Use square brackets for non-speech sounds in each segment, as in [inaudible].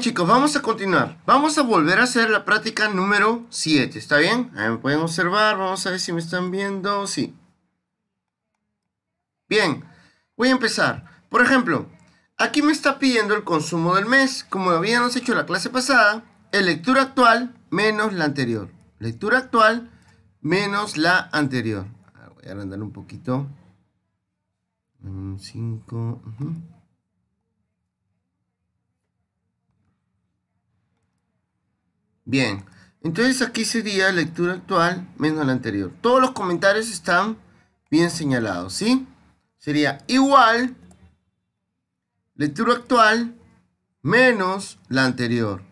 chicos, vamos a continuar. Vamos a volver a hacer la práctica número 7, ¿está bien? me pueden observar, vamos a ver si me están viendo, sí. Bien, voy a empezar. Por ejemplo, aquí me está pidiendo el consumo del mes. Como habíamos hecho la clase pasada, lectura actual menos la anterior. Lectura actual menos la anterior. Ah, voy a agrandar un poquito. 5... Bien, entonces aquí sería lectura actual menos la anterior. Todos los comentarios están bien señalados, ¿sí? Sería igual lectura actual menos la anterior.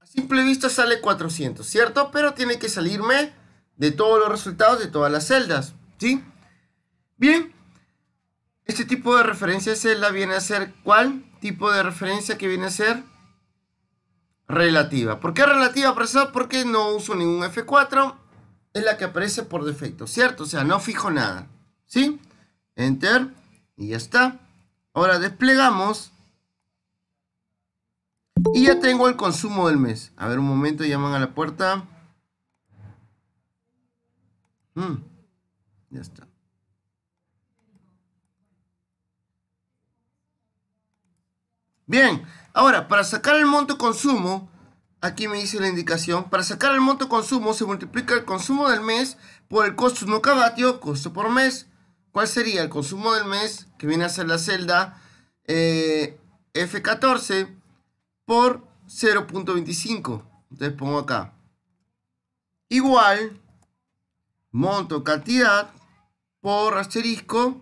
A simple vista sale 400, ¿cierto? Pero tiene que salirme de todos los resultados de todas las celdas, ¿sí? Bien, este tipo de referencia de celda viene a ser, ¿cuál tipo de referencia que viene a ser? relativa. ¿Por qué relativa, profesor? Porque no uso ningún F4. Es la que aparece por defecto, ¿cierto? O sea, no fijo nada. ¿Sí? Enter. Y ya está. Ahora desplegamos. Y ya tengo el consumo del mes. A ver, un momento, llaman a la puerta. Mm, ya está. Bien, Ahora, para sacar el monto consumo, aquí me dice la indicación, para sacar el monto consumo se multiplica el consumo del mes por el costo no cavatio, costo por mes. ¿Cuál sería el consumo del mes que viene a ser la celda eh, F14 por 0.25? Entonces pongo acá. Igual, monto, cantidad por asterisco,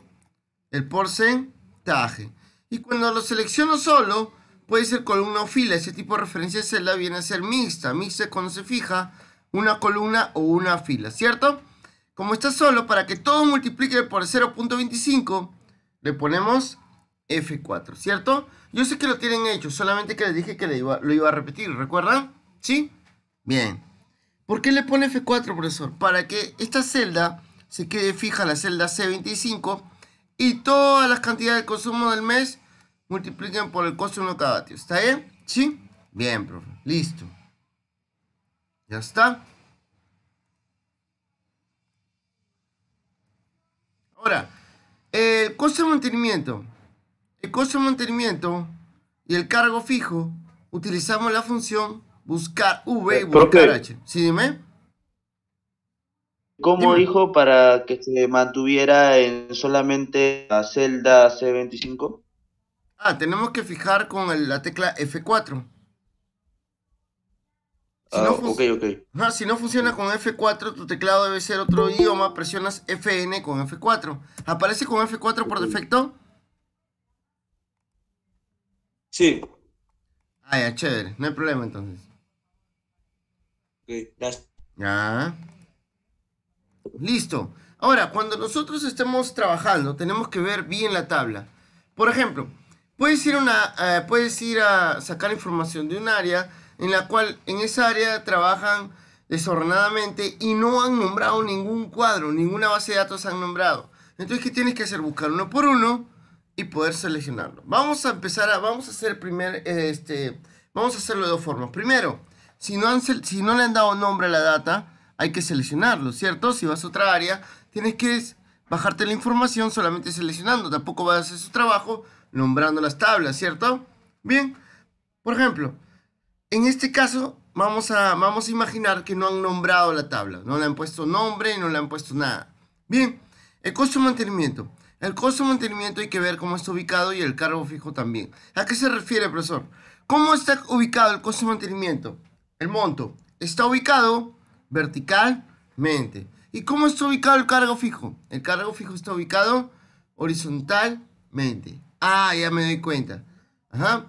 el porcentaje. Y cuando lo selecciono solo, puede ser columna o fila. Ese tipo de referencia de celda viene a ser mixta. Mixta es cuando se fija una columna o una fila, ¿cierto? Como está solo, para que todo multiplique por 0.25, le ponemos F4, ¿cierto? Yo sé que lo tienen hecho, solamente que les dije que le lo iba a repetir, ¿recuerdan? ¿Sí? Bien. ¿Por qué le pone F4, profesor? Para que esta celda se quede fija la celda C25 y todas las cantidades de consumo del mes multipliquen por el coseno cada tío. ¿Está bien? ¿Sí? Bien, profe. Listo. Ya está. Ahora, el costo de mantenimiento. El costo de mantenimiento y el cargo fijo utilizamos la función buscar V y eh, buscar H. ¿Sí, dime? ¿Cómo dijo para que se mantuviera en solamente la celda C25? Ah, tenemos que fijar con la tecla F4. Si, ah, no si no funciona con F4, tu teclado debe ser otro idioma, presionas FN con F4. ¿Aparece con F4 por defecto? Sí. Ah, ya, chévere, no hay problema entonces. Ok, Ya. Listo. Ahora, cuando nosotros estemos trabajando, tenemos que ver bien la tabla. Por ejemplo, Puedes ir, una, eh, puedes ir a sacar información de un área en la cual en esa área trabajan desordenadamente y no han nombrado ningún cuadro, ninguna base de datos han nombrado. Entonces, ¿qué tienes que hacer? Buscar uno por uno y poder seleccionarlo. Vamos a empezar a, vamos a hacer primero este, vamos a hacerlo de dos formas. Primero, si no, han, si no le han dado nombre a la data, hay que seleccionarlo, ¿cierto? Si vas a otra área, tienes que bajarte la información solamente seleccionando. Tampoco vas a hacer su trabajo nombrando las tablas, ¿cierto? Bien, por ejemplo, en este caso vamos a, vamos a imaginar que no han nombrado la tabla, no le han puesto nombre, no le han puesto nada. Bien, el costo de mantenimiento. El costo de mantenimiento hay que ver cómo está ubicado y el cargo fijo también. ¿A qué se refiere, profesor? ¿Cómo está ubicado el costo de mantenimiento? El monto está ubicado verticalmente. ¿Y cómo está ubicado el cargo fijo? El cargo fijo está ubicado horizontalmente. Ah, ya me doy cuenta. Ajá.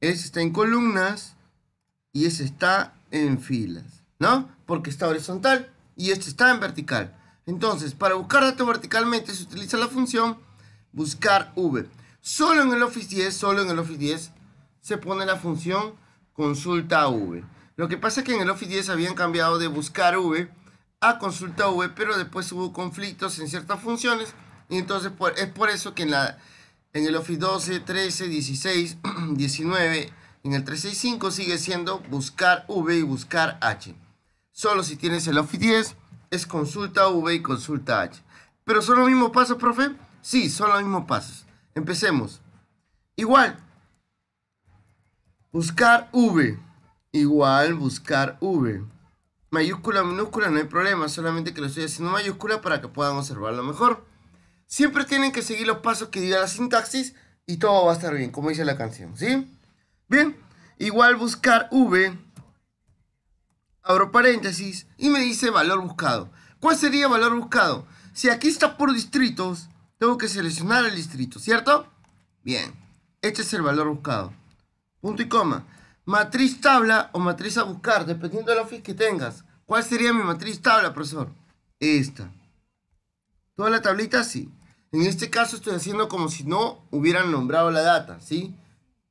Ese está en columnas y ese está en filas, ¿no? Porque está horizontal y este está en vertical. Entonces, para buscar datos verticalmente se utiliza la función buscar v. Solo en el Office 10, solo en el Office 10 se pone la función consulta v. Lo que pasa es que en el Office 10 habían cambiado de buscar v a consulta v, pero después hubo conflictos en ciertas funciones y entonces es por eso que en la en el Office 12, 13, 16, 19, en el 365 sigue siendo buscar V y buscar H. Solo si tienes el Office 10 es consulta V y consulta H. ¿Pero son los mismos pasos, profe? Sí, son los mismos pasos. Empecemos. Igual. Buscar V. Igual buscar V. Mayúscula, minúscula, no hay problema. Solamente que lo estoy haciendo mayúscula para que puedan observarlo mejor. Siempre tienen que seguir los pasos que diga la sintaxis y todo va a estar bien, como dice la canción, ¿sí? Bien, igual buscar v, abro paréntesis, y me dice valor buscado. ¿Cuál sería valor buscado? Si aquí está por distritos, tengo que seleccionar el distrito, ¿cierto? Bien, este es el valor buscado. Punto y coma. Matriz tabla o matriz a buscar, dependiendo de del office que tengas. ¿Cuál sería mi matriz tabla, profesor? Esta. Toda la tablita sí. En este caso estoy haciendo como si no hubieran nombrado la data, ¿sí?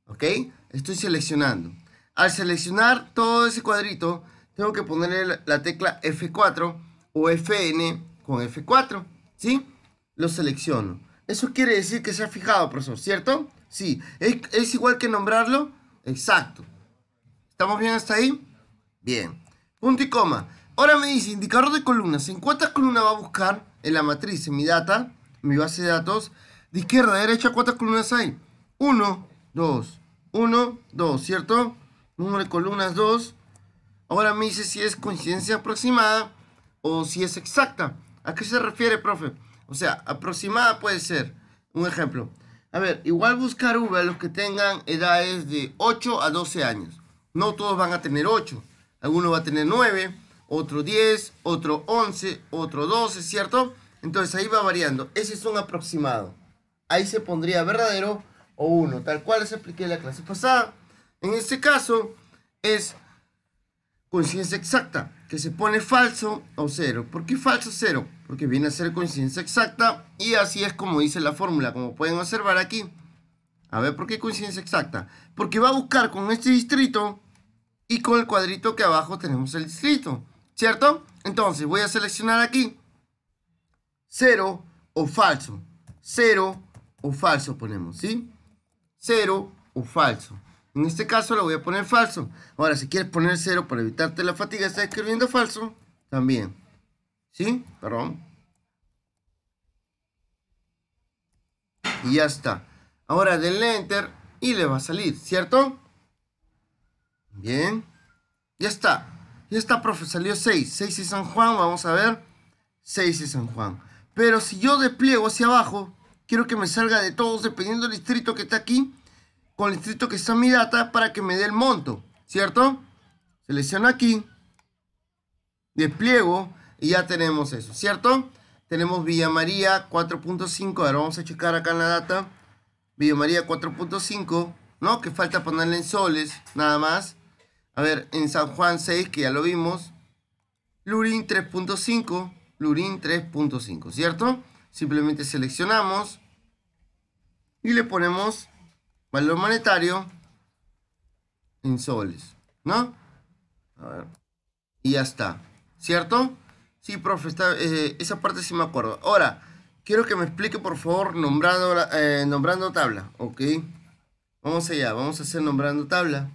¿Ok? Estoy seleccionando. Al seleccionar todo ese cuadrito, tengo que ponerle la tecla F4 o Fn con F4, ¿sí? Lo selecciono. Eso quiere decir que se ha fijado, profesor, ¿cierto? Sí. ¿Es, igual que nombrarlo? Exacto. ¿Estamos bien hasta ahí? Bien. Punto y coma. Ahora me dice, indicador de columnas. ¿En cuántas columnas va a buscar? en la matriz, en mi data, en mi base de datos, de izquierda a derecha, ¿cuántas columnas hay? 1, 2, 1, 2, ¿cierto? Número de columnas 2. Ahora me dice si es coincidencia aproximada o si es exacta. ¿A qué se refiere, profe? O sea, aproximada puede ser. Un ejemplo. A ver, igual buscar V a los que tengan edades de 8 a 12 años. No todos van a tener 8. Alguno va a tener 9, otro 10, otro 11, otro 12, ¿cierto? Entonces ahí va variando. Ese es un aproximado. Ahí se pondría verdadero o 1, tal cual les expliqué en la clase pasada. En este caso es coincidencia exacta, que se pone falso o cero. ¿Por qué falso cero? Porque viene a ser coincidencia exacta y así es como dice la fórmula, como pueden observar aquí. A ver, ¿por qué coincidencia exacta? Porque va a buscar con este distrito y con el cuadrito que abajo tenemos el distrito. ¿cierto? Entonces voy a seleccionar aquí cero o falso, cero o falso ponemos, ¿sí? Cero o falso. En este caso lo voy a poner falso. Ahora, si quieres poner cero para evitarte la fatiga, está escribiendo falso también. ¿Sí? Perdón. Y ya está. Ahora denle enter y le va a salir, ¿cierto? Bien. Ya está. Ya está, profe, salió 6. 6 de San Juan, vamos a ver. 6 y San Juan. Pero si yo despliego hacia abajo, quiero que me salga de todos dependiendo del distrito que está aquí, con el distrito que está en mi data, para que me dé el monto, ¿cierto? Selecciono aquí, despliego y ya tenemos eso, ¿cierto? Tenemos Villa María 4.5, ahora vamos a checar acá en la data. Villa María 4.5, ¿no? Que falta ponerle en soles, nada más. A ver, en San Juan 6, que ya lo vimos. Lurin 3.5, Lurin 3.5, ¿cierto? Simplemente seleccionamos y le ponemos valor monetario en soles, ¿no? A ver. Y ya está, ¿cierto? Sí, profe, eh, esa parte sí me acuerdo. Ahora, quiero que me explique, por favor, nombrando, eh, nombrando tabla, ¿ok? Vamos allá, vamos a hacer nombrando tabla.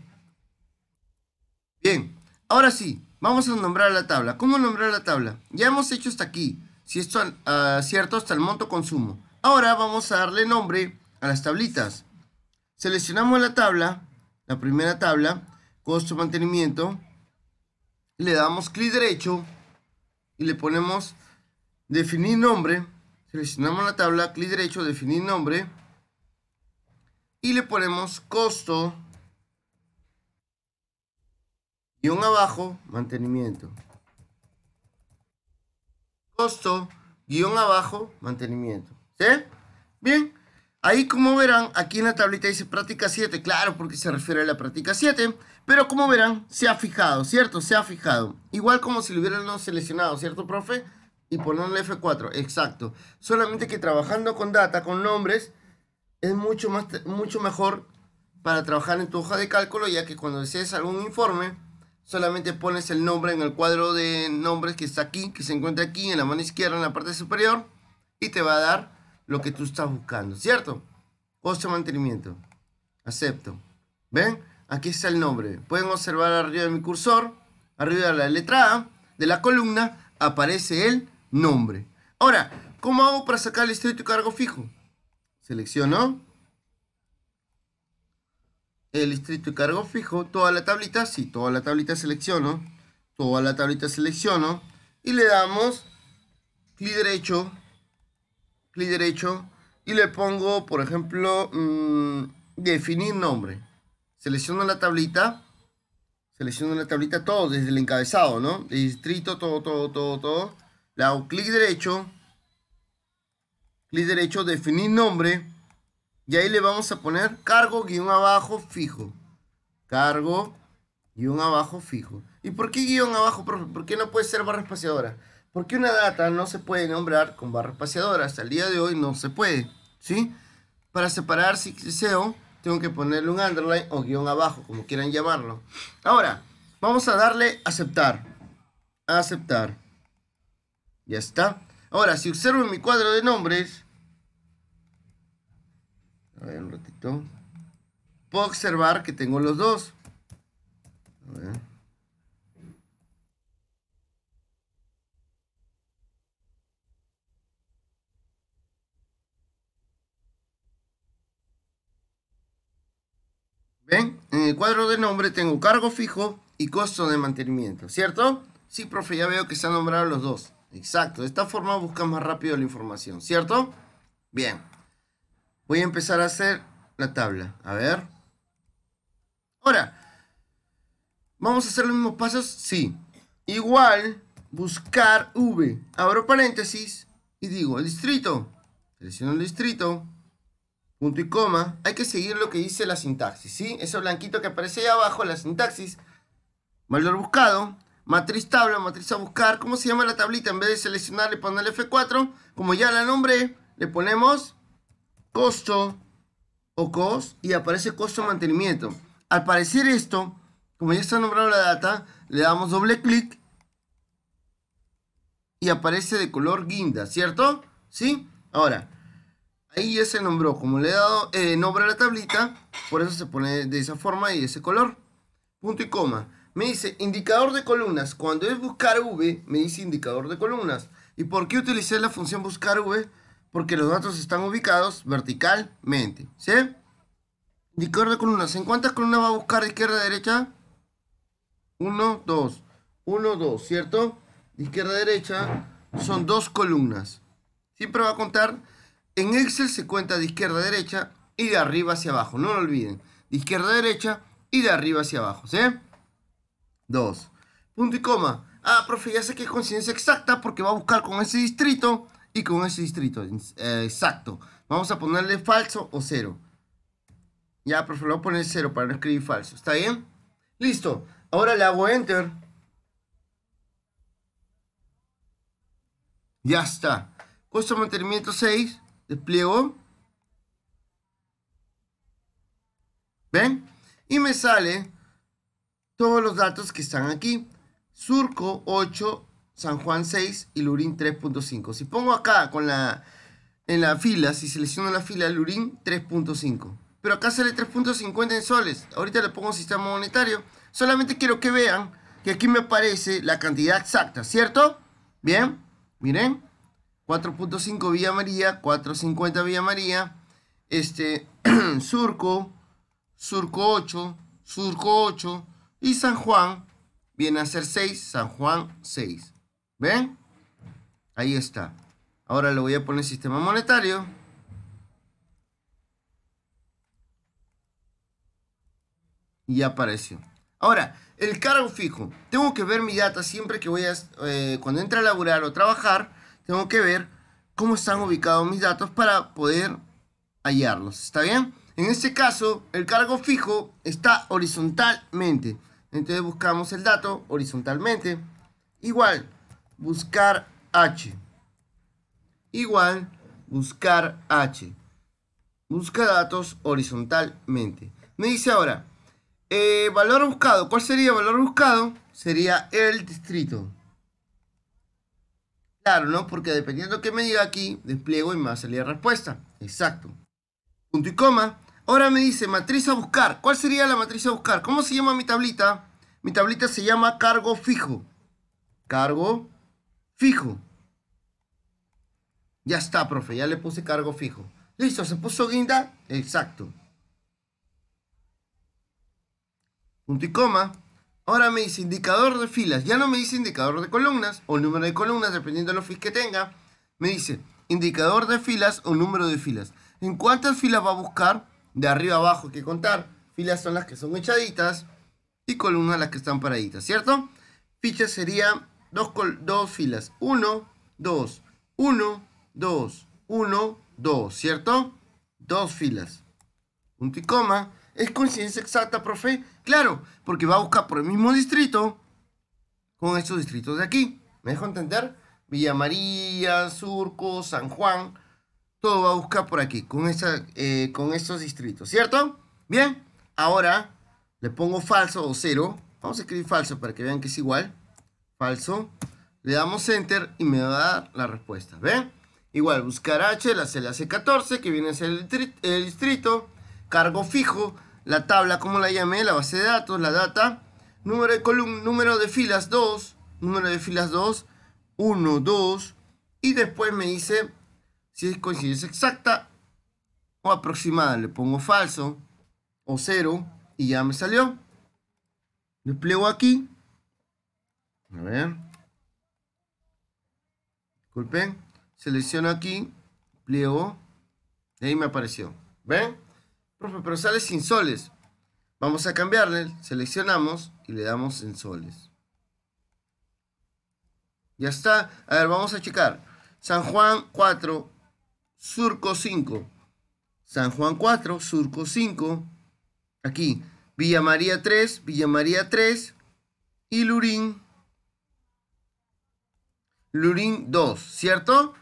Bien, ahora sí, vamos a nombrar la tabla. ¿Cómo nombrar la tabla? Ya hemos hecho hasta aquí, si es ah, cierto, hasta el monto consumo. Ahora vamos a darle nombre a las tablitas. Seleccionamos la tabla, la primera tabla, costo mantenimiento. Le damos clic derecho y le ponemos definir nombre. Seleccionamos la tabla, clic derecho, definir nombre. Y le ponemos costo guión abajo, mantenimiento. Costo, guión abajo, mantenimiento. ¿Sí? Bien. Ahí como verán, aquí en la tablita dice práctica 7, claro, porque se refiere a la práctica 7, pero como verán, se ha fijado, ¿cierto? Se ha fijado. Igual como si lo hubieran seleccionado, ¿cierto, profe? Y ponerle F4, exacto. Solamente que trabajando con data, con nombres, es mucho, más, mucho mejor para trabajar en tu hoja de cálculo, ya que cuando desees algún informe, solamente pones el nombre en el cuadro de nombres que está aquí, que se encuentra aquí en la mano izquierda, en la parte superior, y te va a dar lo que tú estás buscando, ¿cierto? Costo de mantenimiento. Acepto. ¿Ven? Aquí está el nombre. Pueden observar arriba de mi cursor, arriba de la letra A, de la columna, aparece el nombre. Ahora, ¿cómo hago para sacar el tu cargo fijo? Selecciono el distrito y cargo fijo, toda la tablita, si, toda la tablita selecciono, toda la tablita selecciono y le damos clic derecho, clic derecho y le pongo, por ejemplo, mm, definir nombre. Selecciono la tablita, selecciono la tablita todo desde el encabezado, ¿no? distrito, todo, todo, todo, todo. Le hago clic derecho, clic derecho, definir nombre y ahí le vamos a poner cargo guión abajo fijo. Cargo guión abajo fijo. ¿Y por qué guión abajo, profe? ¿Por qué no puede ser barra espaciadora? Porque una data no se puede nombrar con barra espaciadora. Hasta el día de hoy no se puede. ¿Sí? Para separar si deseo, tengo que ponerle un underline o guión abajo, como quieran llamarlo. Ahora, vamos a darle aceptar. Aceptar. Ya está. Ahora, si observo en mi cuadro de nombres, a ver, un ratito. Puedo observar que tengo los dos. A ver. ¿Ven? En el cuadro de nombre tengo cargo fijo y costo de mantenimiento, ¿cierto? Sí, profe, ya veo que se han nombrado los dos. Exacto, de esta forma buscamos más rápido la información, ¿cierto? Bien. Voy a empezar a hacer la tabla. A ver. Ahora, ¿vamos a hacer los mismos pasos? Sí. Igual, buscar V. Abro paréntesis y digo el distrito. Selecciono el distrito. Punto y coma. Hay que seguir lo que dice la sintaxis, ¿sí? Ese blanquito que aparece ahí abajo, la sintaxis. Valor buscado. Matriz tabla, matriz a buscar. ¿Cómo se llama la tablita? En vez de seleccionar, le el F4. Como ya la nombré, le ponemos costo o cost y aparece costo mantenimiento. Al parecer esto, como ya está nombrado la data, le damos doble clic y aparece de color guinda, ¿cierto? ¿Sí? Ahora, ahí ya se nombró, como le he dado eh, nombre a la tablita, por eso se pone de esa forma y ese color. Punto y coma. Me dice indicador de columnas. Cuando es buscar V, me dice indicador de columnas. ¿Y por qué utilicé la función buscar V? porque los datos están ubicados verticalmente, ¿sí? De columnas. ¿En cuántas columnas va a buscar de izquierda a derecha? 1, 2. Uno, 2, ¿cierto? De izquierda a derecha son dos columnas. Siempre va a contar. En Excel se cuenta de izquierda a derecha y de arriba hacia abajo. No lo olviden. De izquierda a derecha y de arriba hacia abajo, ¿sí? Dos. Punto y coma. Ah, profe, ya sé que es coincidencia exacta porque va a buscar con ese distrito y con ese distrito. Eh, exacto. Vamos a ponerle falso o cero. Ya, por favor, voy a poner cero para no escribir falso. ¿Está bien? Listo. Ahora le hago enter. Ya está. Costo de mantenimiento 6. Despliego. ¿Ven? Y me sale todos los datos que están aquí. Surco 8 San Juan 6 y Lurín 3.5. Si pongo acá con la, en la fila, si selecciono la fila Lurín 3.5. Pero acá sale 3.50 en soles. Ahorita le pongo sistema monetario. Solamente quiero que vean que aquí me aparece la cantidad exacta, ¿cierto? Bien, miren. 4.5 Villa María, 4.50 Villa María, este, [clears throat] Surco, Surco 8, Surco 8 y San Juan viene a ser 6, San Juan 6. ¿Ven? Ahí está. Ahora le voy a poner sistema monetario. Y apareció. Ahora, el cargo fijo. Tengo que ver mi data siempre que voy a... Eh, cuando entre a laborar o trabajar, tengo que ver cómo están ubicados mis datos para poder hallarlos. ¿Está bien? En este caso, el cargo fijo está horizontalmente. Entonces buscamos el dato horizontalmente. Igual, buscar H. Igual, buscar H. Busca datos horizontalmente. Me dice ahora, eh, valor buscado. ¿Cuál sería valor buscado? Sería el distrito. Claro, ¿no? Porque dependiendo que me diga aquí, despliego y me va a salir la respuesta. Exacto. Punto y coma. Ahora me dice matriz a buscar. ¿Cuál sería la matriz a buscar? ¿Cómo se llama mi tablita? Mi tablita se llama cargo fijo. Cargo fijo. Ya está, profe, ya le puse cargo fijo. Listo, ¿se puso guinda? Exacto. Punto y coma. Ahora me dice indicador de filas. Ya no me dice indicador de columnas o número de columnas, dependiendo de los fis que tenga. Me dice indicador de filas o número de filas. ¿En cuántas filas va a buscar? De arriba abajo hay que contar. Filas son las que son echaditas y columnas las que están paraditas, ¿cierto? Ficha sería dos, filas. 1, 2, 1, 2, 1, 2, ¿cierto? Dos filas. Punto y coma. ¿Es coincidencia exacta, profe? Claro, porque va a buscar por el mismo distrito con estos distritos de aquí. ¿Me dejo entender? Villa María, Surco, San Juan. Todo va a buscar por aquí, con, esa, eh, con estos distritos, ¿cierto? Bien, ahora le pongo falso o cero. Vamos a escribir falso para que vean que es igual falso. Le damos enter y me va a dar la respuesta. ¿Ven? Igual, buscar H, la celda C14, que viene a ser el, distrito, cargo fijo, la tabla, como la llamé, la base de datos, la data, número de columna, número de filas 2, número de filas 2, 1, 2, y después me dice si es coincidencia exacta o aproximada. Le pongo falso o cero y ya me salió. Despliego aquí a ver. Disculpen. Selecciono aquí, pliego. Y ahí me apareció. ¿Ven? Profe, pero sale sin soles. Vamos a cambiarle. Seleccionamos y le damos en soles. Ya está. A ver, vamos a checar. San Juan 4, surco 5. San Juan 4, surco 5. Aquí, Villa María 3, Villa María 3 y Lurín Lurin 2, ¿cierto?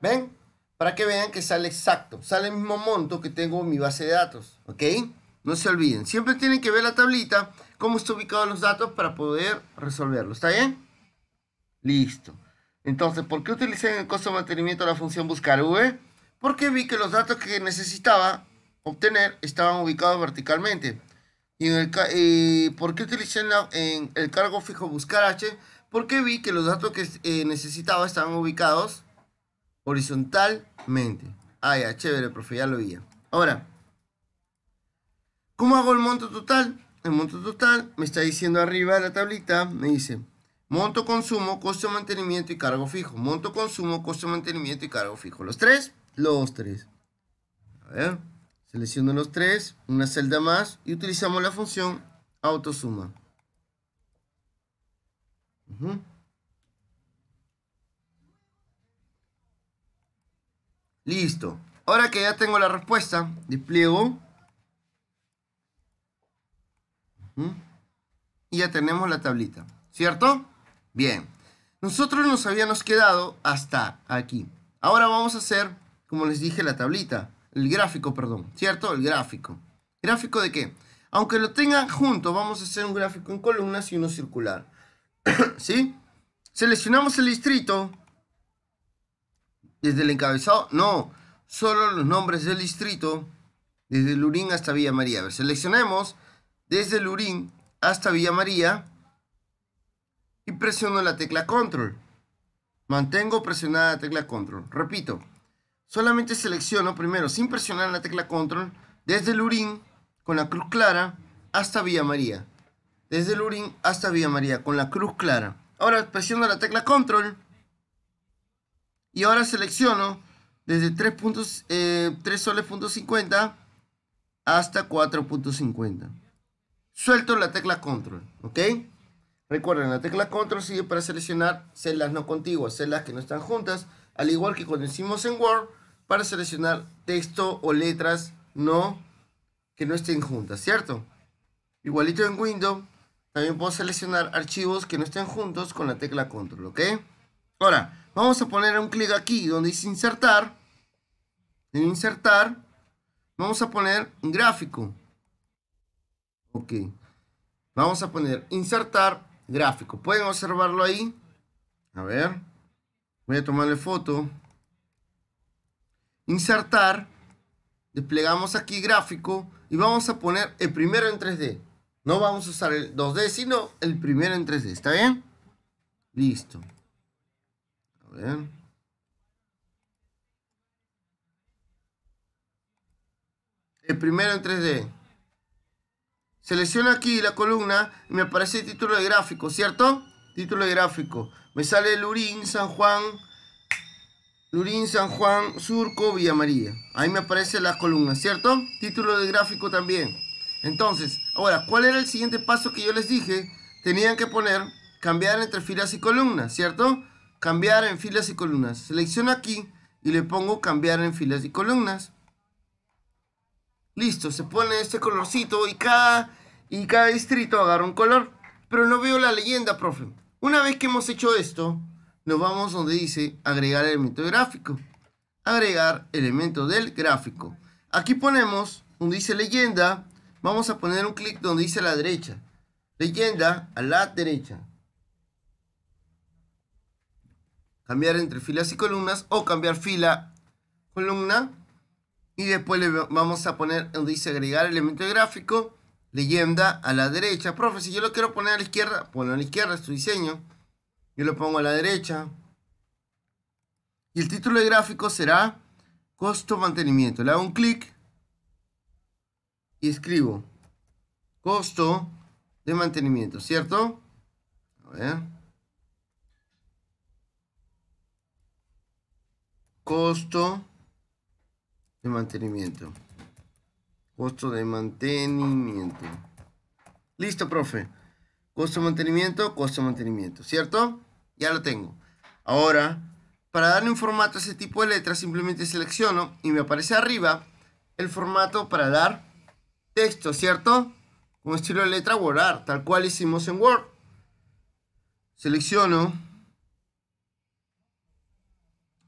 ¿Ven? Para que vean que sale exacto, sale el mismo monto que tengo en mi base de datos, ¿ok? No se olviden, siempre tienen que ver la tablita, cómo está ubicados los datos para poder resolverlo, ¿está bien? Listo. Entonces, ¿por qué utilicé en el costo de mantenimiento la función buscar V? Porque vi que los datos que necesitaba obtener estaban ubicados verticalmente. ¿Y, en el, eh, por qué utilicé en, en el cargo fijo buscar H? porque vi que los datos que eh, necesitaba estaban ubicados horizontalmente. Ah, ya, chévere, profe, ya lo vi. Ahora, ¿cómo hago el monto total? El monto total me está diciendo arriba de la tablita, me dice monto consumo, costo mantenimiento y cargo fijo. Monto consumo, costo mantenimiento y cargo fijo. ¿Los tres? Los tres. A ver, selecciono los tres, una celda más y utilizamos la función autosuma. Listo. Ahora que ya tengo la respuesta, despliego. Y ya tenemos la tablita, ¿cierto? Bien. Nosotros nos habíamos quedado hasta aquí. Ahora vamos a hacer, como les dije, la tablita. El gráfico, perdón. ¿Cierto? El gráfico. ¿Gráfico de qué? Aunque lo tengan junto, vamos a hacer un gráfico en columnas y uno circular. [coughs] ¿Sí? Seleccionamos el distrito. Desde el encabezado, no, solo los nombres del distrito, desde Lurín hasta Villa María. seleccionemos desde Lurín hasta Villa María y presiono la tecla Control. Mantengo presionada la tecla Control. Repito, solamente selecciono primero, sin presionar la tecla Control, desde Lurín, con la cruz clara, hasta Villa María desde Lurin hasta Villa María con la cruz clara. Ahora presiono la tecla control y ahora selecciono desde 3, puntos, eh, soles 50 hasta 4.50. Suelto la tecla control, ¿ok? Recuerden, la tecla control Sigue para seleccionar celdas no contiguas, celdas que no están juntas, al igual que cuando hicimos en Word, para seleccionar texto o letras no que no estén juntas, ¿cierto? Igualito en Windows, también puedo seleccionar archivos que no estén juntos con la tecla control, ¿ok? Ahora, vamos a poner un clic aquí donde dice insertar. En insertar, vamos a poner gráfico. Ok. Vamos a poner insertar gráfico. Pueden observarlo ahí. A ver. Voy a tomarle foto. Insertar. Desplegamos aquí gráfico. Y vamos a poner el primero en 3D. No vamos a usar el 2D, sino el primero en 3D. ¿Está bien? Listo. A ver. El primero en 3D. Selecciono aquí la columna y me aparece el título de gráfico, ¿cierto? Título de gráfico. Me sale Lurín, San Juan, Lurín, San Juan, Surco, Villa María. Ahí me aparecen las columnas, ¿cierto? Título de gráfico también. Entonces, ahora, ¿cuál era el siguiente paso que yo les dije? Tenían que poner cambiar entre filas y columnas, ¿cierto? Cambiar en filas y columnas. Selecciono aquí y le pongo cambiar en filas y columnas. Listo, se pone este colorcito y cada, y cada distrito agarra un color. Pero no veo la leyenda, profe. Una vez que hemos hecho esto, nos vamos donde dice agregar elemento gráfico. Agregar elemento del gráfico. Aquí ponemos donde dice leyenda, vamos a poner un clic donde dice a la derecha. Leyenda a la derecha. Cambiar entre filas y columnas o cambiar fila, columna. Y después le vamos a poner donde dice agregar elemento gráfico. Leyenda a la derecha. Profe, si yo lo quiero poner a la izquierda, ponlo a la izquierda, su diseño. Yo lo pongo a la derecha. Y el título de gráfico será costo mantenimiento. Le hago un clic escribo costo de mantenimiento, ¿cierto? Costo de mantenimiento. Costo de mantenimiento. Listo, profe. Costo de mantenimiento, costo de mantenimiento, ¿cierto? Ya lo tengo. Ahora, para darle un formato a ese tipo de letras, simplemente selecciono y me aparece arriba el formato para dar texto, ¿cierto? Con estilo de letra Word, tal cual hicimos en Word. Selecciono.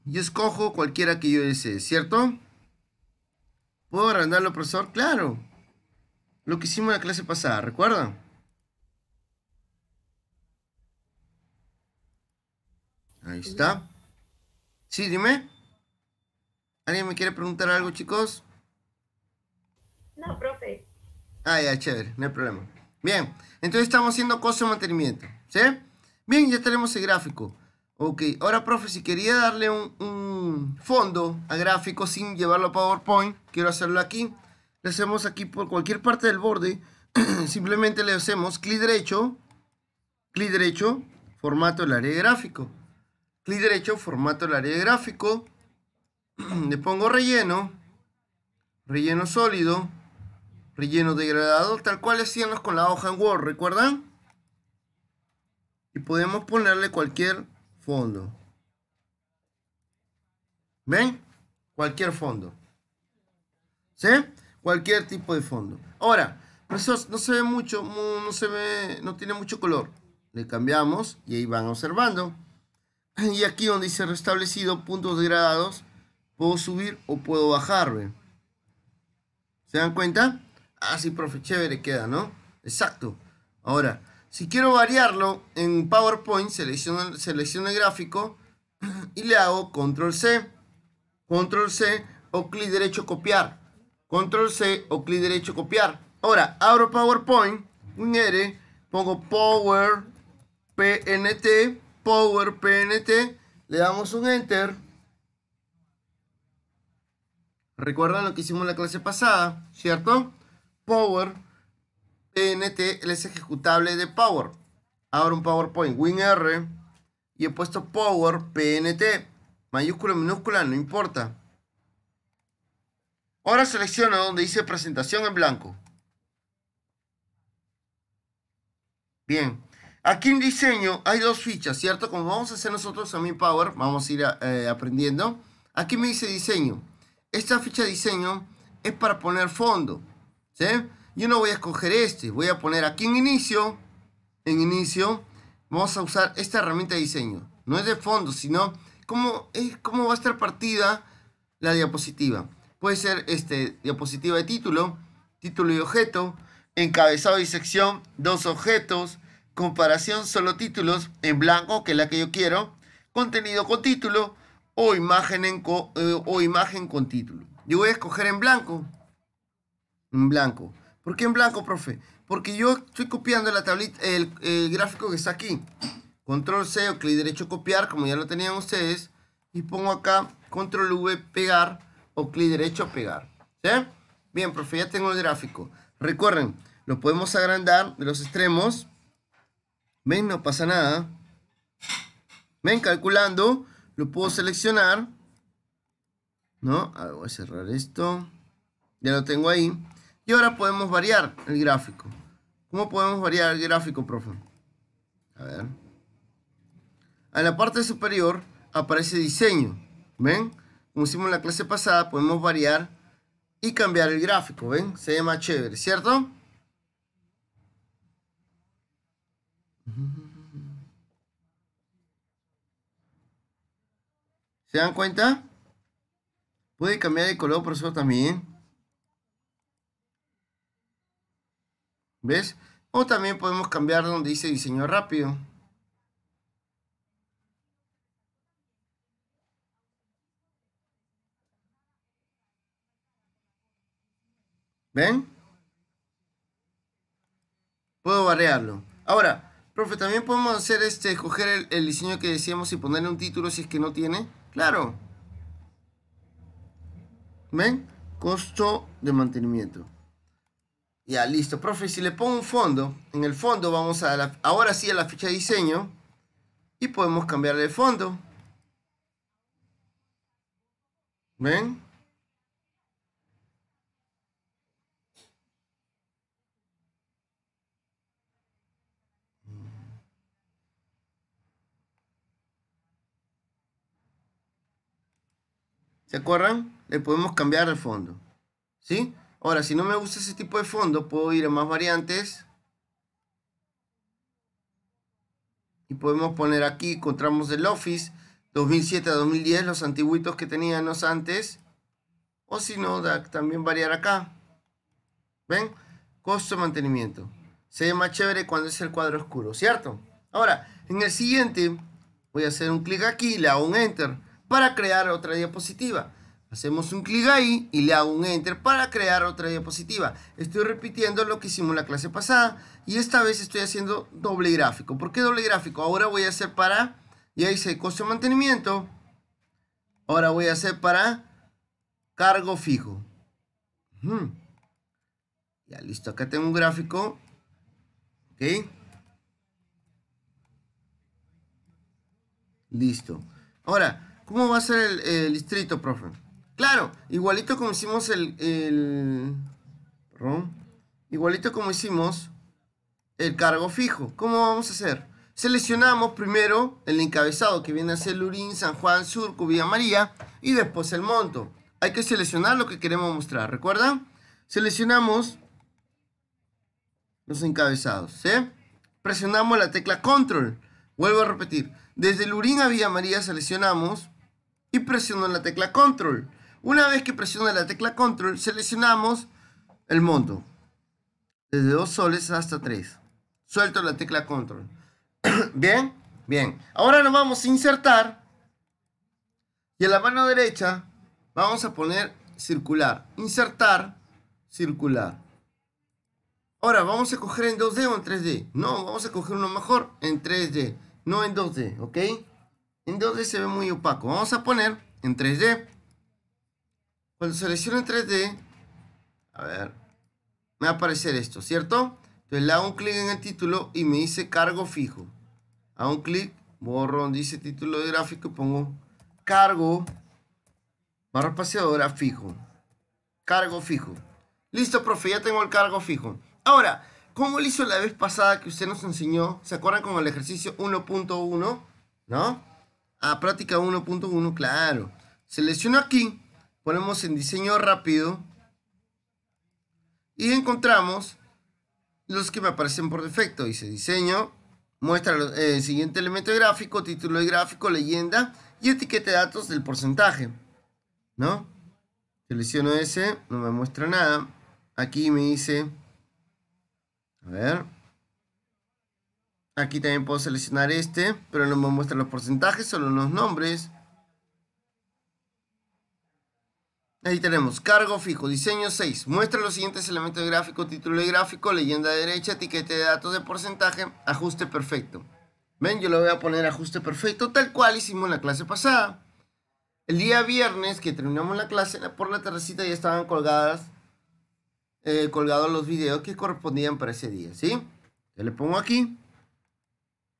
Y escojo cualquiera que yo desee, ¿cierto? ¿Puedo agrandarlo, profesor? Claro. Lo que hicimos en la clase pasada, ¿recuerdan? Ahí está. Sí, dime. ¿Alguien me quiere preguntar algo, chicos? No, profe. Ah, ya, chévere, no hay problema. Bien, entonces estamos haciendo costo de mantenimiento, ¿sí? Bien, ya tenemos el gráfico. Ok, ahora, profe, si quería darle un, fondo a gráfico sin llevarlo a PowerPoint, quiero hacerlo aquí. Le hacemos aquí por cualquier parte del borde, [clears throat] simplemente le hacemos clic derecho, clic derecho, formato del área de gráfico. Clic derecho, formato del área de gráfico. [clears throat] le pongo relleno, relleno sólido relleno degradado, tal cual hacíamos con la hoja en Word, ¿recuerdan? Y podemos ponerle cualquier fondo. ¿Ven? Cualquier fondo. ¿Sí? Cualquier tipo de fondo. Ahora, no se ve mucho, no se ve, no tiene mucho color. Le cambiamos y ahí van observando. [clears throat] Y aquí donde dice restablecido, puntos degradados, puedo subir o puedo bajar. ¿Se dan cuenta? Así, ah, profe, chévere queda, ¿no? Exacto. Ahora, si quiero variarlo en PowerPoint, selecciono, el gráfico [clears throat] y le hago control C, control C o clic derecho copiar, control C o clic derecho copiar. Ahora, abro PowerPoint, un R, pongo Power PNT, Power PNT, le damos un Enter. ¿Recuerdan lo que hicimos en la clase pasada, cierto? Power PNT, el es ejecutable de Power. ahora un PowerPoint, WinR, y he puesto Power PNT, mayúscula, minúscula, no importa. Ahora selecciono donde dice presentación en blanco. Bien. Aquí en diseño hay dos fichas, ¿cierto? Como vamos a hacer nosotros mi Power, vamos a ir eh, aprendiendo. Aquí me dice diseño. Esta ficha de diseño es para poner fondo. Yo no voy a escoger este, voy a poner aquí en inicio, en inicio, vamos a usar esta herramienta de diseño. No es de fondo, sino cómo, es, cómo va a estar partida la diapositiva. Puede ser este, diapositiva de título, título y objeto, encabezado y sección, dos objetos, comparación solo títulos en blanco, que es la que yo quiero, contenido con título o imagen, eh, o imagen con título. Yo voy a escoger en blanco en blanco. ¿Por qué en blanco, profe? Porque yo estoy copiando la tablita, el, gráfico que está aquí. Control C o clic derecho copiar, como ya lo tenían ustedes. Y pongo acá Control V pegar o clic derecho pegar. ¿Sí? Bien, profe, ya tengo el gráfico. Recuerden, lo podemos agrandar de los extremos. ¿Ven? No pasa nada. ¿Ven? Calculando, lo puedo seleccionar. ¿No? Ah, voy a cerrar esto. Ya lo tengo ahí. Y ahora podemos variar el gráfico. ¿Cómo podemos variar el gráfico, profe? A ver. En la parte superior aparece diseño. ¿Ven? Como hicimos en la clase pasada, podemos variar y cambiar el gráfico. ¿Ven? Se llama chévere, ¿cierto? ¿Se dan cuenta? Puede cambiar el color, profesor, también. ¿Ves? O también podemos cambiar donde dice diseño rápido. ¿Ven? Puedo variarlo. Ahora, profe, también podemos hacer este, escoger el, diseño que decíamos y ponerle un título si es que no tiene. Claro. ¿Ven? Costo de mantenimiento. Ya, listo. Profe, si le pongo un fondo, en el fondo vamos a la, ahora sí a la ficha de diseño y podemos cambiarle el fondo. ¿Ven? ¿Se acuerdan? Le podemos cambiar el fondo. ¿Sí? Ahora, si no me gusta ese tipo de fondo, puedo ir a más variantes. Y podemos poner aquí, encontramos del Office 2007 a 2010, los antiguitos que teníamos antes. O si no, también variar acá. ¿Ven? Costo de mantenimiento. Se ve más chévere cuando es el cuadro oscuro, ¿cierto? Ahora, en el siguiente, voy a hacer un clic aquí, le hago un Enter para crear otra diapositiva. Hacemos un clic ahí y le hago un Enter para crear otra diapositiva. Estoy repitiendo lo que hicimos la clase pasada y esta vez estoy haciendo doble gráfico. ¿Por qué doble gráfico? Ahora voy a hacer para, ya hice costo de mantenimiento, ahora voy a hacer para cargo fijo. Ya listo, acá tengo un gráfico. ¿Ok? Listo. Ahora, ¿cómo va a ser el distrito, profe? Claro, igualito como hicimos el, igualito como hicimos el cargo fijo. ¿Cómo vamos a hacer? Seleccionamos primero el encabezado que viene a ser Lurín, San Juan, Surco, Villa María y después el monto. Hay que seleccionar lo que queremos mostrar, ¿recuerdan? Seleccionamos los encabezados, ¿sí? Presionamos la tecla Control. Vuelvo a repetir. Desde Lurín a Villa María seleccionamos y presionamos la tecla Control. Una vez que presiona la tecla control, seleccionamos el monto. Desde 2 soles hasta 3. Suelto la tecla control. [clears throat] Bien, bien. Ahora nos vamos a insertar. Y en la mano derecha vamos a poner circular. Insertar, circular. Ahora vamos a coger en 2D o en 3D. No, vamos a coger uno mejor en 3D. No en 2D, ¿ok? En 2D se ve muy opaco. Vamos a poner en 3D. Cuando selecciono 3D, a ver, me va a aparecer esto, ¿cierto? Entonces le hago un clic en el título y me dice cargo fijo. Hago un clic, borro dice título de gráfico y pongo cargo barra paseadora fijo. Cargo fijo. Listo, profe, ya tengo el cargo fijo. Ahora, ¿cómo lo hizo la vez pasada que usted nos enseñó? ¿Se acuerdan con el ejercicio 1.1? ¿No? A ah, práctica 1.1, claro. Selecciono aquí ponemos en diseño rápido y encontramos los que me aparecen por defecto. Dice diseño, muestra eh, el siguiente elemento gráfico, título de gráfico, leyenda y etiqueta de datos del porcentaje. ¿No? Selecciono ese, no me muestra nada. Aquí me dice, a ver, aquí también puedo seleccionar este, pero no me muestra los porcentajes, solo los nombres. Ahí tenemos, cargo fijo, diseño 6. Muestra los siguientes elementos de gráfico, título de gráfico, leyenda derecha, etiqueta de datos de porcentaje, ajuste perfecto. Ven, yo le voy a poner ajuste perfecto tal cual hicimos en la clase pasada. El día viernes que terminamos la clase, por la terracita ya estaban colgadas, eh, colgados los videos que correspondían para ese día, ¿sí? Yo le pongo aquí.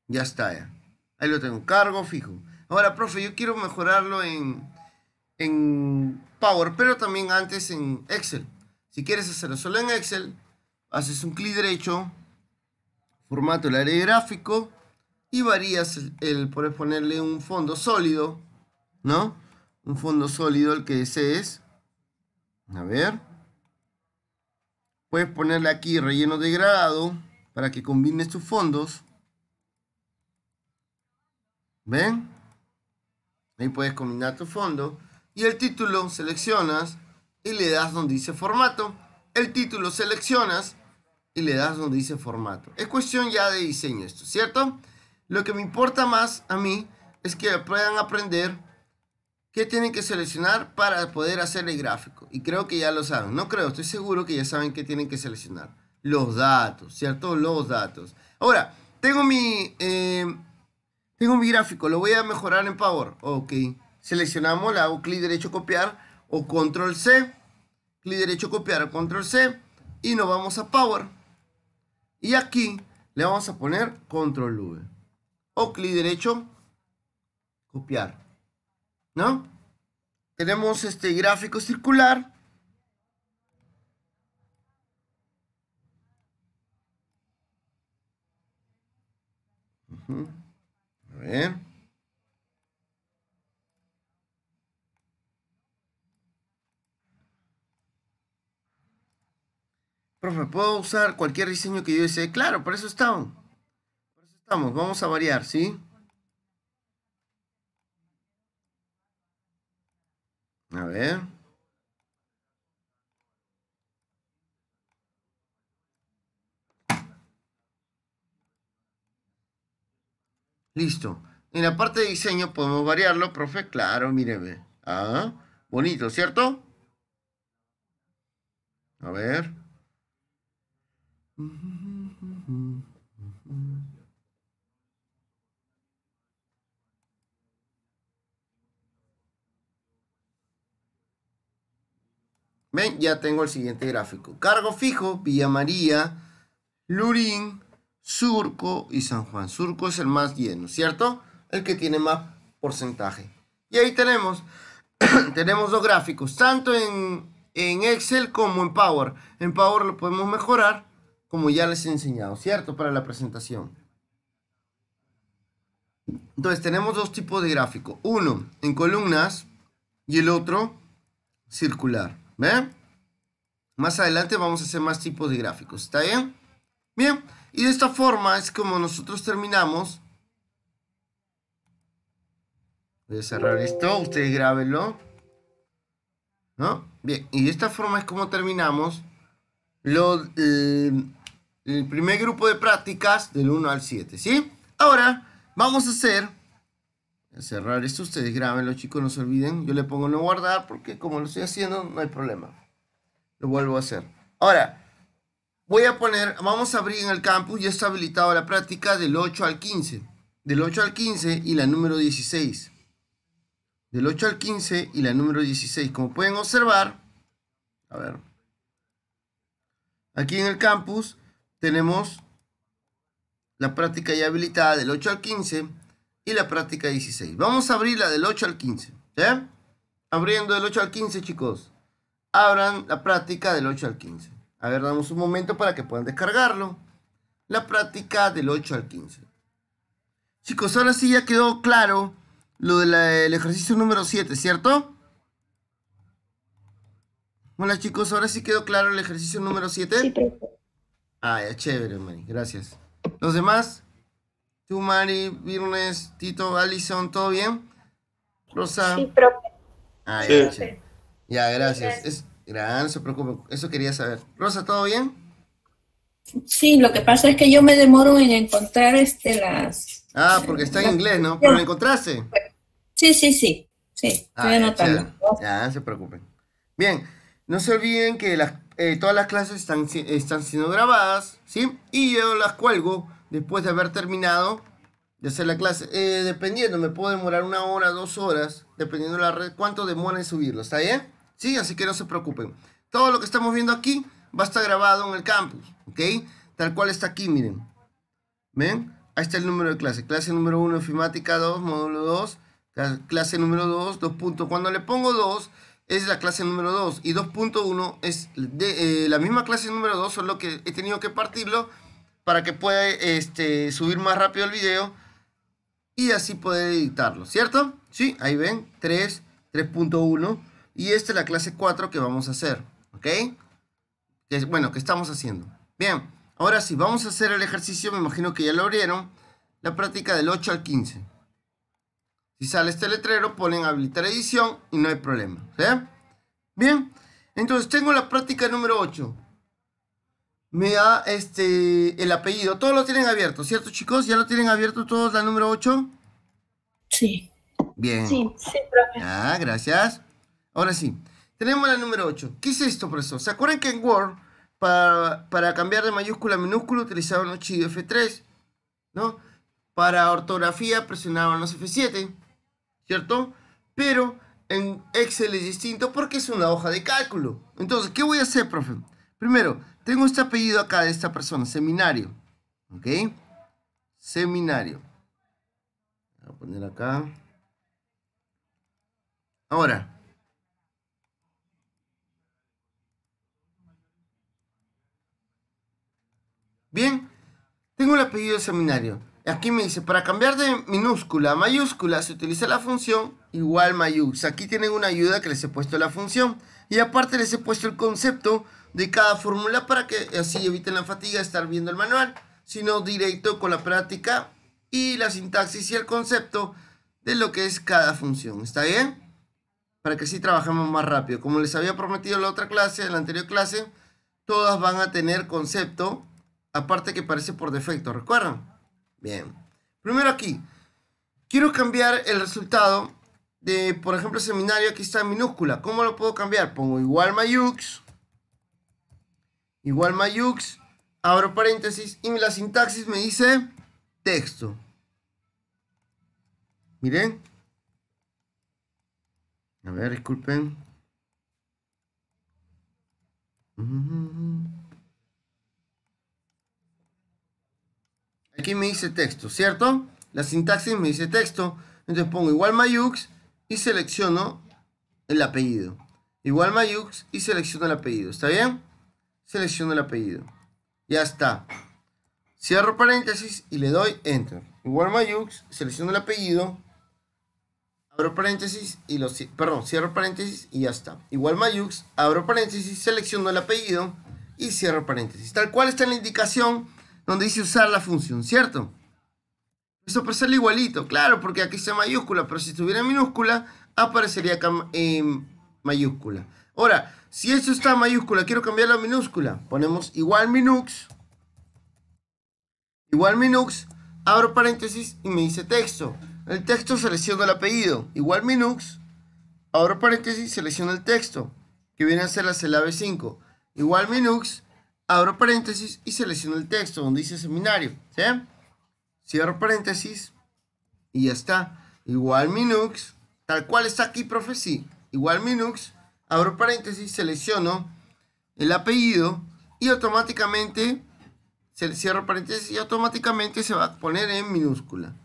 Ya está, ya. Ahí lo tengo, cargo fijo. Ahora, profe, yo quiero mejorarlo en en Power, pero también antes en Excel. Si quieres hacerlo solo en Excel, haces un clic derecho, formato el área de gráfico y varías el, puedes ponerle un fondo sólido, ¿no? Un fondo sólido el que desees. A ver. Puedes ponerle aquí relleno degradado para que combines tus fondos. ¿Ven? Ahí puedes combinar tu fondo y el título seleccionas y le das donde dice formato. El título seleccionas y le das donde dice formato. Es cuestión ya de diseño esto, ¿cierto? Lo que me importa más a mí es que puedan aprender qué tienen que seleccionar para poder hacer el gráfico. Y creo que ya lo saben. No creo, estoy seguro que ya saben qué tienen que seleccionar. Los datos, ¿cierto? Los datos. Ahora, tengo mi, eh, tengo mi gráfico. Lo voy a mejorar en Power. Ok seleccionamos, le hago clic derecho copiar o control C, clic derecho copiar o control C y nos vamos a Power. Y aquí le vamos a poner control V o clic derecho copiar. ¿No? Tenemos este gráfico circular. A ver. Profe, ¿puedo usar cualquier diseño que yo desee? Claro, por eso estamos. Por eso estamos. Vamos a variar, ¿sí? A ver. Listo. En la parte de diseño podemos variarlo, profe. Claro, míreme. Ah, bonito, ¿cierto? A ver. Ven, ya tengo el siguiente gráfico. Cargo fijo, Villa María, Lurín, Surco y San Juan. Surco es el más lleno, ¿cierto? El que tiene más porcentaje. Y ahí tenemos, [clears throat] tenemos dos gráficos, tanto en, en Excel como en Power. En Power lo podemos mejorar como ya les he enseñado, ¿cierto? Para la presentación. Entonces, tenemos dos tipos de gráfico. Uno en columnas y el otro circular. ¿Ven? Más adelante vamos a hacer más tipos de gráficos. ¿Está bien? Bien. Y de esta forma es como nosotros terminamos. Voy a cerrar esto. Ustedes grábenlo. ¿No? Bien. Y de esta forma es como terminamos lo, eh, el primer grupo de prácticas del 1 al 7, ¿sí? Ahora vamos a hacer, a cerrar esto, ustedes grábenlo chicos, no se olviden, yo le pongo no guardar porque como lo estoy haciendo no hay problema, lo vuelvo a hacer. Ahora, voy a poner, vamos a abrir en el campus, ya está habilitado la práctica del 8 al 15, del 8 al 15 y la número 16, del 8 al 15 y la número 16, como pueden observar, a ver, aquí en el campus, tenemos la práctica ya habilitada del 8 al 15 y la práctica 16. Vamos a abrir la del 8 al 15. Abriendo del 8 al 15, chicos. Abran la práctica del 8 al 15. A ver, damos un momento para que puedan descargarlo. La práctica del 8 al 15. Chicos, ahora sí ya quedó claro lo del ejercicio número 7, ¿cierto? Hola chicos, ahora sí quedó claro el ejercicio número 7. Sí, Ah, ya, chévere, Mari. Gracias. ¿Los demás? Tú, Mari, Virnes, Tito, Alison, ¿todo bien? Rosa. Sí, profe. Ah, ya, ya, gracias. Es, gran, no se preocupen. Eso quería saber. Rosa, ¿todo bien? Sí, lo que pasa es que yo me demoro en encontrar este las. Ah, porque está en inglés, ¿no? Pero lo encontraste. Sí, sí, sí. Sí, ah, a anotarlo. ya, no se preocupen. Bien, no se olviden que las eh, todas las clases están, están siendo grabadas, ¿sí? Y yo las cuelgo después de haber terminado de hacer la clase. Eh, dependiendo, me puedo demorar una hora, dos horas, dependiendo de la red, cuánto demora en subirlo, ¿está bien? Sí, así que no se preocupen. Todo lo que estamos viendo aquí va a estar grabado en el campus, ¿ok? Tal cual está aquí, miren. ¿Ven? Ahí está el número de clase. Clase número 1, informática 2, módulo 2. Clase número 2, 2 puntos. Cuando le pongo 2, es la clase número 2 y 2.1 es de, eh, la misma clase número 2, solo que he tenido que partirlo para que pueda este, subir más rápido el video y así poder editarlo, ¿cierto? Sí, ahí ven, 3, 3.1 y esta es la clase 4 que vamos a hacer, ¿ok? bueno, que estamos haciendo. Bien, ahora sí, vamos a hacer el ejercicio, me imagino que ya lo abrieron, la práctica del 8 al 15. Si sale este letrero, ponen habilitar edición y no hay problema. Bien, entonces tengo la práctica número 8. Me da este, el apellido. Todos lo tienen abierto, ¿cierto chicos? ¿Ya lo tienen abierto todos la número 8? Sí. Bien. Sí, sí, profe. Ah, gracias. Ahora sí, tenemos la número 8. ¿Qué es esto, profesor? ¿Se acuerdan que en Word, para, cambiar de mayúscula a minúscula, utilizaban los F3? ¿No? Para ortografía presionaban los F7. ¿cierto? Pero en Excel es distinto porque es una hoja de cálculo. Entonces, ¿qué voy a hacer, profe? Primero, tengo este apellido acá de esta persona, seminario. ¿Ok? Seminario. Voy a poner acá. Ahora. Bien, tengo el apellido seminario. Aquí me dice, para cambiar de minúscula a mayúscula se utiliza la función igual mayúscula. Aquí tienen una ayuda que les he puesto la función. Y aparte les he puesto el concepto de cada fórmula para que así eviten la fatiga de estar viendo el manual. Sino directo con la práctica y la sintaxis y el concepto de lo que es cada función. ¿Está bien? Para que así trabajemos más rápido. Como les había prometido en la otra clase, en la anterior clase, todas van a tener concepto. Aparte que parece por defecto, ¿recuerdan? Bien. Primero aquí, quiero cambiar el resultado de, por ejemplo, seminario, aquí está en minúscula. ¿Cómo lo puedo cambiar? Pongo igual mayux, igual mayux, abro paréntesis, y la sintaxis me dice texto. Miren. A ver, disculpen. Aquí me dice texto, ¿cierto? La sintaxis me dice texto. Entonces pongo igual mayux y selecciono el apellido. Igual mayux y selecciono el apellido. ¿Está bien? Selecciono el apellido. Ya está. Cierro paréntesis y le doy enter. Igual mayux, selecciono el apellido. Abro paréntesis y lo... Perdón, cierro paréntesis y ya está. Igual mayux, abro paréntesis, selecciono el apellido y cierro paréntesis. Tal cual está en la indicación donde dice usar la función, ¿cierto? Eso ser igualito, claro, porque aquí está mayúscula, pero si estuviera minúscula, aparecería acá en mayúscula. Ahora, si esto está mayúscula, quiero cambiarlo a minúscula. Ponemos igual minux, igual minux, abro paréntesis y me dice texto. El texto selecciono el apellido, igual minux, abro paréntesis, selecciono el texto, que viene a ser la celave 5. Igual minux, abro paréntesis y selecciono el texto donde dice seminario, Cierro paréntesis y ya está. Igual Minux, tal cual está aquí, profe, Igual Minux, abro paréntesis, selecciono el apellido y automáticamente, cierro paréntesis y automáticamente se va a poner en minúscula.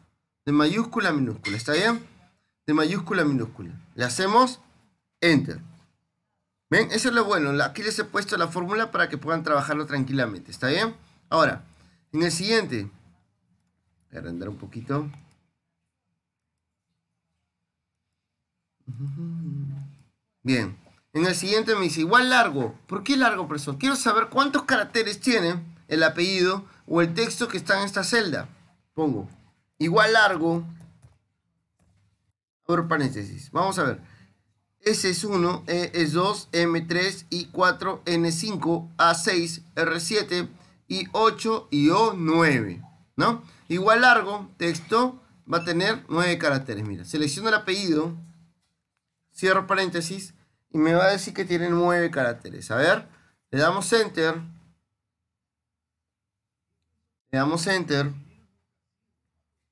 De mayúscula a minúscula, ¿está bien? De mayúscula a minúscula. Le hacemos Enter. ¿Ven? Eso es lo bueno. Aquí les he puesto la fórmula para que puedan trabajarlo tranquilamente. ¿Está bien? Ahora, en el siguiente. Voy a un poquito. Bien. En el siguiente me dice, igual largo. ¿Por qué largo, profesor? Quiero saber cuántos caracteres tiene el apellido o el texto que está en esta celda. Pongo, igual largo. Por paréntesis. Vamos a ver. S1, es E2, M3, I4, N5, A6, R7, I8 y O9, ¿no? Igual largo, texto, va a tener 9 caracteres, mira. Selecciono el apellido, cierro paréntesis y me va a decir que tiene 9 caracteres. A ver, le damos Enter. Le damos Enter.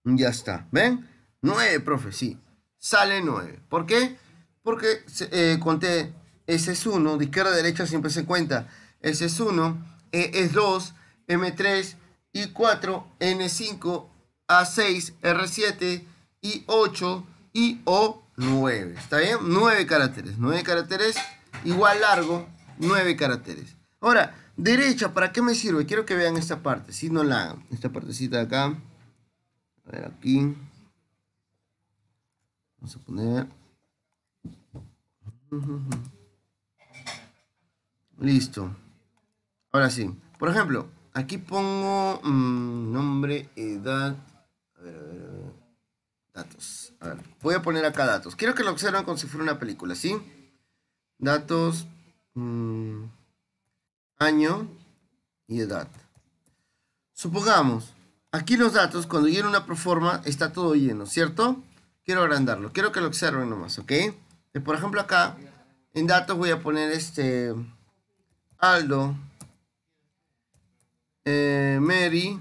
Ya está, ¿ven? 9, profe, sí. Sale 9. ¿Por qué? Porque eh, conté s 1 de izquierda a derecha siempre se cuenta. es 1 ES2, M3, I4, N5, A6, R7, I8 y O9. ¿Está bien? 9 caracteres. 9 caracteres igual largo, 9 caracteres. Ahora, derecha, ¿para qué me sirve? Quiero que vean esta parte, si no la hagan. Esta partecita de acá. A ver, aquí. Vamos a poner Listo. Ahora sí. Por ejemplo, aquí pongo mm, nombre, edad. A ver, a ver, a ver. Datos. Voy a poner acá datos. Quiero que lo observen como si fuera una película, ¿sí? Datos. Mm, año y edad. Supongamos, aquí los datos, cuando lleno una proforma, está todo lleno, ¿cierto? Quiero agrandarlo. Quiero que lo observen nomás, ¿ok? por ejemplo acá, en datos voy a poner este Aldo, eh, Mary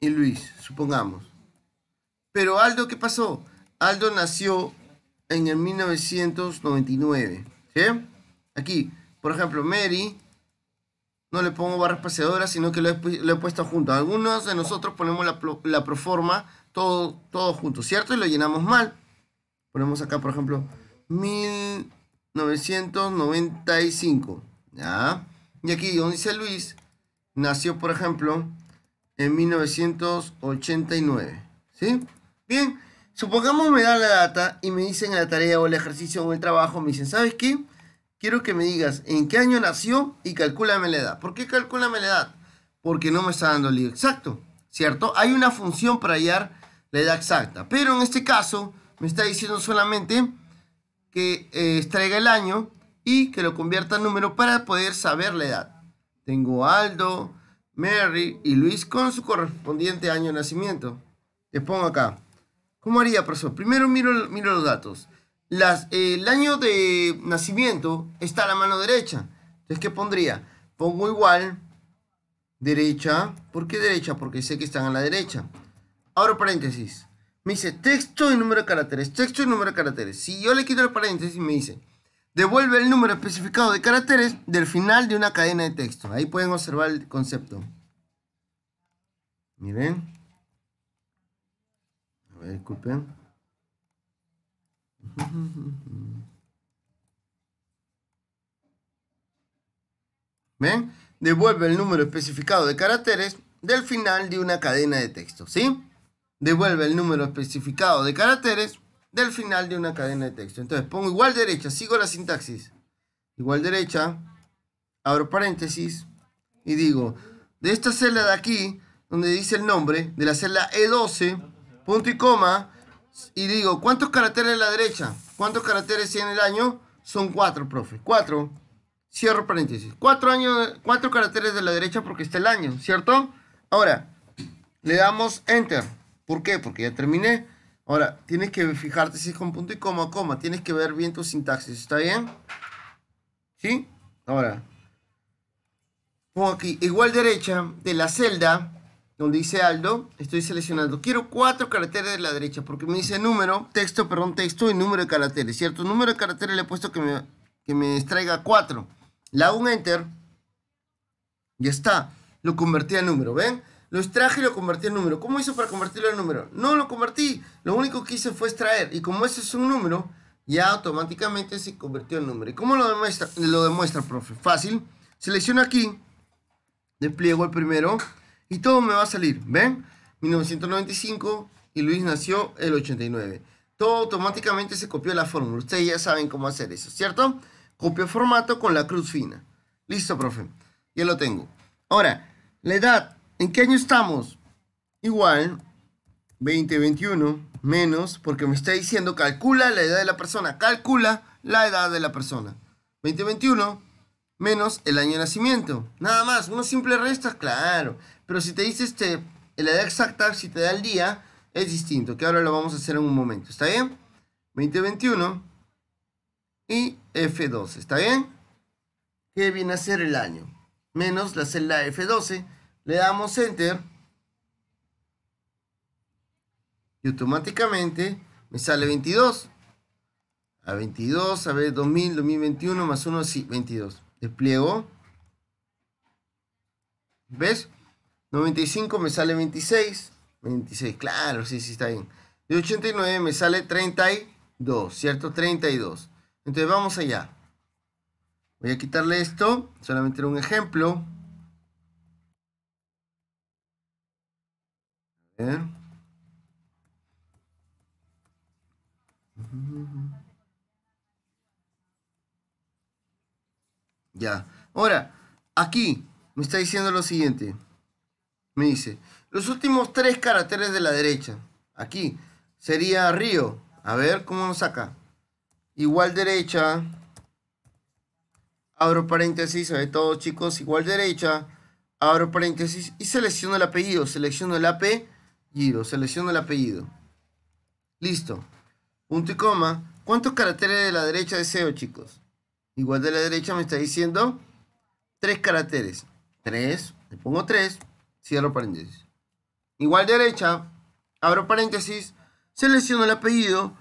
y Luis, supongamos. Pero Aldo, ¿qué pasó? Aldo nació en el 1999. Aquí, por ejemplo, Mary, no le pongo barra espaciadora, sino que lo he, puesto junto. Algunos de nosotros ponemos la, proforma todo, todo junto, ¿cierto? Y lo llenamos mal. Ponemos acá, por ejemplo, 1995. Y aquí donde dice Luis, nació, por ejemplo, en 1989. ¿Sí? Bien, supongamos me da la data y me dicen la tarea o el ejercicio o el trabajo, me dicen, ¿sabes qué? Quiero que me digas en qué año nació y calcúlame la edad. ¿Por qué calcúlame la edad? Porque no me está dando el lío exacto, ¿cierto? Hay una función para hallar la edad exacta, pero en este caso me está diciendo solamente que eh, extraiga el año y que lo convierta en número para poder saber la edad. Tengo Aldo, Mary y Luis con su correspondiente año de nacimiento. Les pongo acá. ¿Cómo haría, profesor? Primero miro, miro los datos. el año de nacimiento está a la mano derecha. Entonces, ¿qué pondría? Pongo igual derecha. ¿Por qué derecha? Porque sé que están a la derecha. Ahora paréntesis me dice texto y número de caracteres, texto y número de caracteres. Si yo le quito el paréntesis, me dice, devuelve el número especificado de caracteres del final de una cadena de texto. Ahí pueden observar el concepto. Miren. A ver, disculpen. [laughs] ¿Ven? Devuelve el número especificado de caracteres del final de una cadena de texto, ¿sí? devuelve el número especificado de caracteres del final de una cadena de texto. Entonces pongo igual derecha, sigo la sintaxis. Igual derecha, abro paréntesis y digo, de esta celda de aquí, donde dice el nombre, de la celda E12, punto y coma, y digo, ¿cuántos caracteres de la derecha? ¿Cuántos caracteres tiene el año? Son cuatro, profe. Cuatro. Cierro paréntesis. Cuatro, años, cuatro caracteres de la derecha porque está el año, ¿cierto? Ahora, le damos Enter. ¿Por qué? Porque ya terminé. Ahora, tienes que fijarte si es con punto y coma, coma. Tienes que ver bien tu sintaxis, ¿está bien? ¿Sí? Ahora, pongo aquí, igual derecha de la celda donde dice Aldo, estoy seleccionando. Quiero cuatro caracteres de la derecha porque me dice número, texto, perdón, texto y número de caracteres, ¿cierto? Número de caracteres le he puesto que me, que me extraiga cuatro. Le hago un enter. Ya está. Lo convertí a número, ¿ven? Lo extraje y lo convertí en número. ¿Cómo hizo para convertirlo en número? No lo convertí. Lo único que hice fue extraer. Y como ese es un número, ya automáticamente se convirtió en número. ¿Y cómo lo demuestra, lo demuestra profe? Fácil. Selecciono aquí, despliego el primero y todo me va a salir. ¿Ven? 1995 y Luis nació el 89. Todo automáticamente se copió la fórmula. Ustedes ya saben cómo hacer eso, ¿cierto? Copio formato con la cruz fina. Listo, profe. Ya lo tengo. Ahora, la edad ¿En qué año estamos? Igual, 2021 menos, porque me está diciendo calcula la edad de la persona, calcula la edad de la persona. 2021 menos el año de nacimiento. Nada más, Una simple resta. claro. Pero si te dice este, la edad exacta, si te da el día, es distinto, que ahora lo vamos a hacer en un momento. ¿Está bien? 2021 y F12. ¿Está bien? Que viene a ser el año? Menos la celda F12 le damos enter. Y automáticamente me sale 22. A 22, a ver, 2000, 2021, más 1, sí, 22. Despliego. ¿Ves? 95 me sale 26. 26, claro, sí, sí, está bien. De 89 me sale 32, ¿cierto? 32. Entonces vamos allá. Voy a quitarle esto, solamente un ejemplo. Ya. Ahora, aquí me está diciendo lo siguiente. Me dice, los últimos tres caracteres de la derecha. Aquí sería río. A ver cómo nos saca. Igual derecha. Abro paréntesis, sobre todos chicos, igual derecha. Abro paréntesis y selecciono el apellido. Selecciono el AP Giro, selecciono el apellido. Listo. Punto y coma. ¿Cuántos caracteres de la derecha deseo, chicos? Igual de la derecha me está diciendo tres caracteres. Tres le pongo tres cierro paréntesis. Igual derecha, abro paréntesis, selecciono el apellido,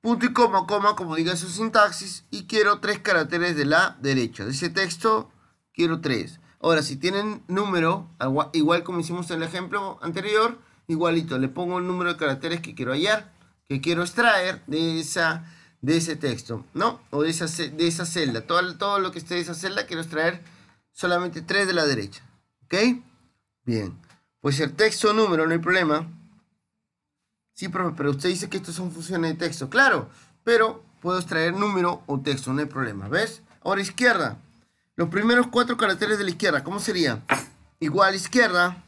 punto y coma, coma, como diga su sintaxis, y quiero tres caracteres de la derecha. De ese texto, quiero tres. Ahora, si tienen número, igual como hicimos en el ejemplo anterior, igualito, le pongo el número de caracteres que quiero hallar, que quiero extraer de, esa, de ese texto, ¿no? O de esa, de esa celda, todo, todo lo que esté de esa celda quiero extraer solamente tres de la derecha, ¿ok? Bien, pues el texto o número, no hay problema. Sí, profe, pero usted dice que esto son funciones de texto, claro, pero puedo extraer número o texto, no hay problema, ¿ves? Ahora izquierda, los primeros cuatro caracteres de la izquierda, ¿cómo sería? Igual izquierda,